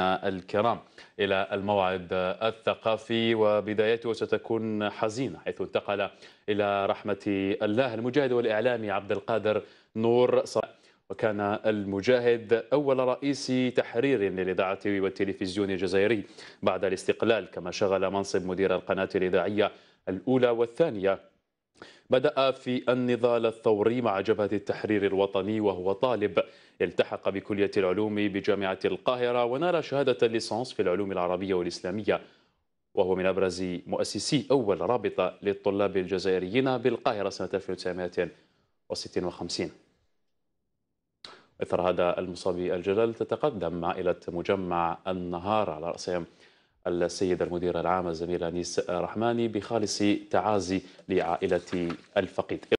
الكرام إلى الموعد الثقافي وبدايته ستكون حزينة حيث انتقل إلى رحمة الله المجاهد والإعلامي عبد القادر نور صلاح وكان المجاهد أول رئيس تحرير للإذاعة والتلفزيون الجزائري بعد الاستقلال كما شغل منصب مدير القناة الإذاعية الأولى والثانية بدأ في النضال الثوري مع جبهة التحرير الوطني وهو طالب التحق بكلية العلوم بجامعة القاهرة ونال شهادة الليسانس في العلوم العربية والإسلامية وهو من أبرز مؤسسي أول رابطة للطلاب الجزائريين بالقاهرة سنة 1956 إثر هذا المصاب الجلل تتقدم عائلة مجمع النهار على رأسهم السيدة المديرة العامة الزميلة أنيس رحماني بخالص تعازي لعائلة الفقيد